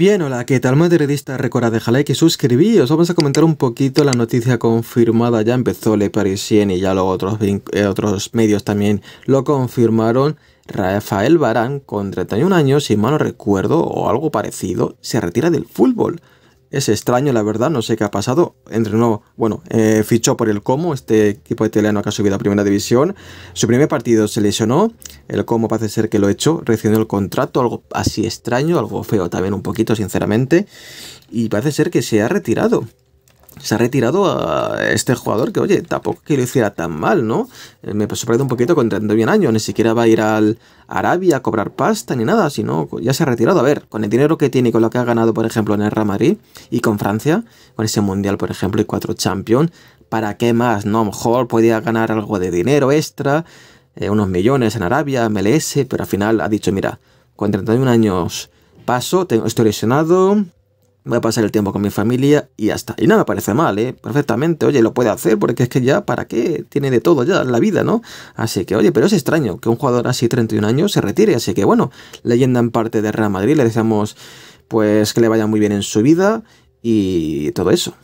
Bien, hola, ¿qué tal madridista? Recordad dejar like y suscribíos. Vamos a comentar un poquito la noticia confirmada. Ya empezó Le Parisien y ya luego otros, eh, otros medios también lo confirmaron. Rafael Barán, con 31 años, si mal no recuerdo, o algo parecido, se retira del fútbol. Es extraño, la verdad, no sé qué ha pasado. entre nuevo, bueno, eh, fichó por el Como, este equipo italiano que ha subido a primera división. Su primer partido se lesionó, el Como parece ser que lo hecho, recibió el contrato, algo así extraño, algo feo también un poquito, sinceramente. Y parece ser que se ha retirado se ha retirado a este jugador que, oye, tampoco que lo hiciera tan mal, ¿no? Eh, me sorprende un poquito con 31 años, ni siquiera va a ir al Arabia a cobrar pasta ni nada, sino ya se ha retirado. A ver, con el dinero que tiene y con lo que ha ganado, por ejemplo, en el Real Madrid y con Francia, con ese Mundial, por ejemplo, y cuatro Champions, ¿para qué más? No, a lo mejor podía ganar algo de dinero extra, eh, unos millones en Arabia, MLS, pero al final ha dicho, mira, con 31 años paso, tengo, estoy lesionado, voy a pasar el tiempo con mi familia y ya está. Y no me parece mal, ¿eh? Perfectamente, oye, lo puede hacer porque es que ya, ¿para qué? Tiene de todo ya la vida, ¿no? Así que, oye, pero es extraño que un jugador así 31 años se retire. Así que, bueno, leyenda en parte de Real Madrid, le deseamos pues que le vaya muy bien en su vida y todo eso.